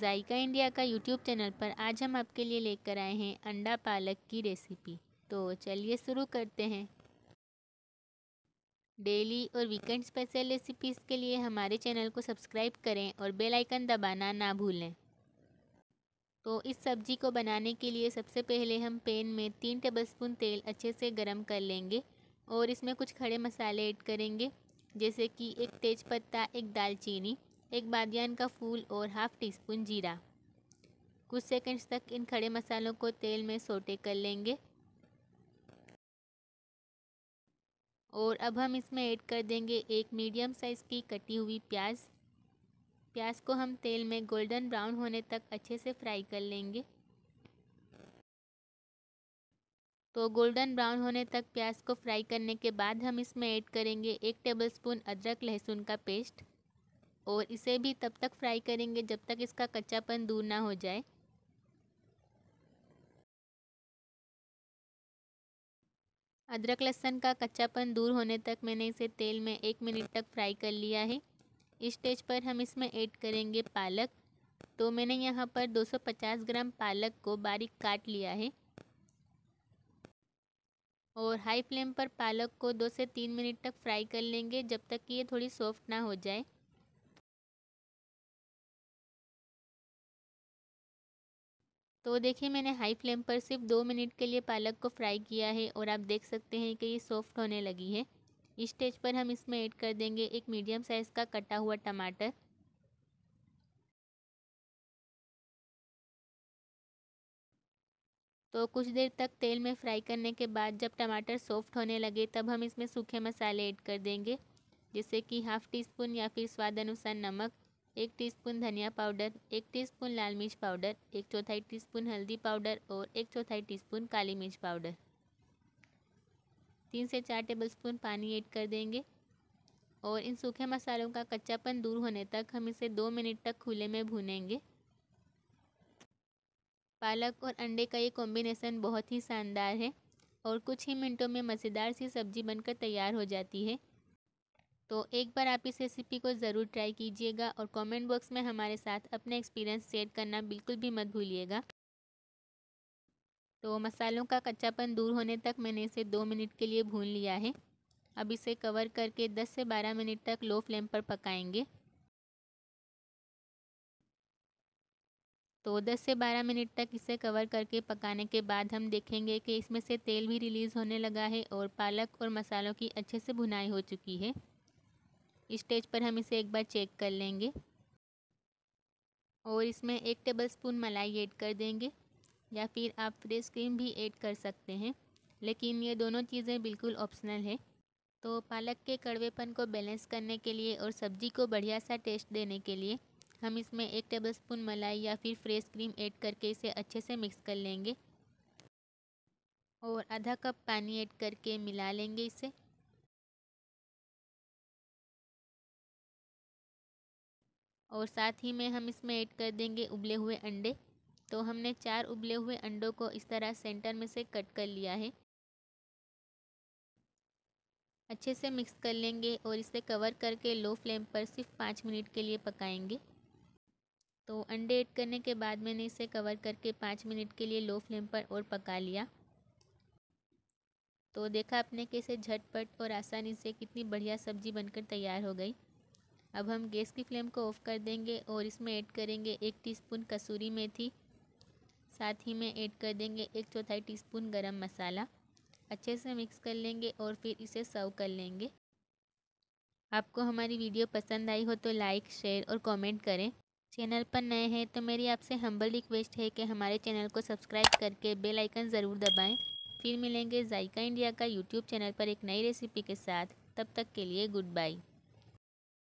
जायका India का YouTube channel पर आज हम आपके लिए लेकर आए हैं अंडा पालक की रेसिपी तो चलिए शुरू करते हैं डेली और वीकेंड स्पेशल रेसिपीज़ के लिए हमारे चैनल को सब्सक्राइब करें और बेल आइकन दबाना ना भूलें तो इस सब्जी को बनाने के लिए सबसे पहले हम पेन में तीन टेबलस्पून तेल अच्छे से गर्म कर लेंगे और इसमें कुछ खड़े मसाले ऐड करेंगे जैसे कि एक तेज़पत्ता एक दालचीनी एक बादियान का फूल और हाफ़ टी स्पून जीरा कुछ सेकंड्स तक इन खड़े मसालों को तेल में सोटे कर लेंगे और अब हम इसमें ऐड कर देंगे एक मीडियम साइज़ की कटी हुई प्याज प्याज को हम तेल में गोल्डन ब्राउन होने तक अच्छे से फ्राई कर लेंगे तो गोल्डन ब्राउन होने तक प्याज को फ्राई करने के बाद हम इसमें ऐड करेंगे एक टेबलस्पून अदरक लहसुन का पेस्ट और इसे भी तब तक फ्राई करेंगे जब तक इसका कच्चापन दूर ना हो जाए अदरक लहसुन का कच्चापन दूर होने तक मैंने इसे तेल में एक मिनट तक फ्राई कर लिया है इस स्टेज पर हम इसमें ऐड करेंगे पालक तो मैंने यहाँ पर 250 ग्राम पालक को बारीक काट लिया है और हाई फ्लेम पर पालक को दो से तीन मिनट तक फ्राई कर लेंगे जब तक कि ये थोड़ी सॉफ्ट ना हो जाए तो देखिए मैंने हाई फ्लेम पर सिर्फ दो मिनट के लिए पालक को फ्राई किया है और आप देख सकते हैं कि ये सॉफ्ट होने लगी है इस स्टेज पर हम इसमें ऐड कर देंगे एक मीडियम साइज़ का कटा हुआ टमाटर तो कुछ देर तक तेल में फ्राई करने के बाद जब टमाटर सॉफ्ट होने लगे तब हम इसमें सूखे मसाले ऐड कर देंगे जैसे कि हाफ़ टी स्पून या फिर स्वाद अनुसार नमक एक टीस्पून धनिया पाउडर एक टीस्पून लाल मिर्च पाउडर एक चौथाई टीस्पून हल्दी पाउडर और एक चौथाई टीस्पून काली मिर्च पाउडर तीन से चार टेबलस्पून पानी ऐड कर देंगे और इन सूखे मसालों का कच्चापन दूर होने तक हम इसे दो मिनट तक खुले में भूनेंगे पालक और अंडे का ये कॉम्बिनेसन बहुत ही शानदार है और कुछ ही मिनटों में मज़ेदार सी सब्ज़ी बनकर तैयार हो जाती है तो एक बार आप इस रेसिपी को ज़रूर ट्राई कीजिएगा और कमेंट बॉक्स में हमारे साथ अपना एक्सपीरियंस शेयर करना बिल्कुल भी मत भूलिएगा तो मसालों का कच्चापन दूर होने तक मैंने इसे दो मिनट के लिए भून लिया है अब इसे कवर करके 10 से 12 मिनट तक लो फ्लेम पर पकाएंगे तो 10 से 12 मिनट तक इसे कवर करके पकाने के बाद हम देखेंगे कि इसमें से तेल भी रिलीज़ होने लगा है और पालक और मसालों की अच्छे से भुनाई हो चुकी है स्टेज पर हम इसे एक बार चेक कर लेंगे और इसमें एक टेबल स्पून मलाई ऐड कर देंगे या फिर आप फ्रेश क्रीम भी ऐड कर सकते हैं लेकिन ये दोनों चीज़ें बिल्कुल ऑप्शनल है तो पालक के कड़वेपन को बैलेंस करने के लिए और सब्ज़ी को बढ़िया सा टेस्ट देने के लिए हम इसमें एक टेबलस्पून मलाई या फिर फ्रेश क्रीम ऐड करके इसे अच्छे से मिक्स कर लेंगे और आधा कप पानी ऐड करके मिला लेंगे इसे और साथ ही में हम इसमें ऐड कर देंगे उबले हुए अंडे तो हमने चार उबले हुए अंडों को इस तरह सेंटर में से कट कर लिया है अच्छे से मिक्स कर लेंगे और इसे कवर करके लो फ्लेम पर सिर्फ पाँच मिनट के लिए पकाएंगे तो अंडे ऐड करने के बाद मैंने इसे कवर करके पाँच मिनट के लिए लो फ्लेम पर और पका लिया तो देखा आपने कैसे झटपट और आसानी से कितनी बढ़िया सब्जी बनकर तैयार हो गई अब हम गैस की फ्लेम को ऑफ़ कर देंगे और इसमें ऐड करेंगे एक टीस्पून कसूरी मेथी साथ ही में ऐड कर देंगे एक चौथाई टीस्पून गरम मसाला अच्छे से मिक्स कर लेंगे और फिर इसे सर्व कर लेंगे आपको हमारी वीडियो पसंद आई हो तो लाइक शेयर और कमेंट करें चैनल पर नए हैं तो मेरी आपसे हम्बल रिक्वेस्ट है कि हमारे चैनल को सब्सक्राइब करके बेल आइकन ज़रूर दबाएं फिर मिलेंगे जायका इंडिया का यूट्यूब चैनल पर एक नई रेसिपी के साथ तब तक के लिए गुड बाय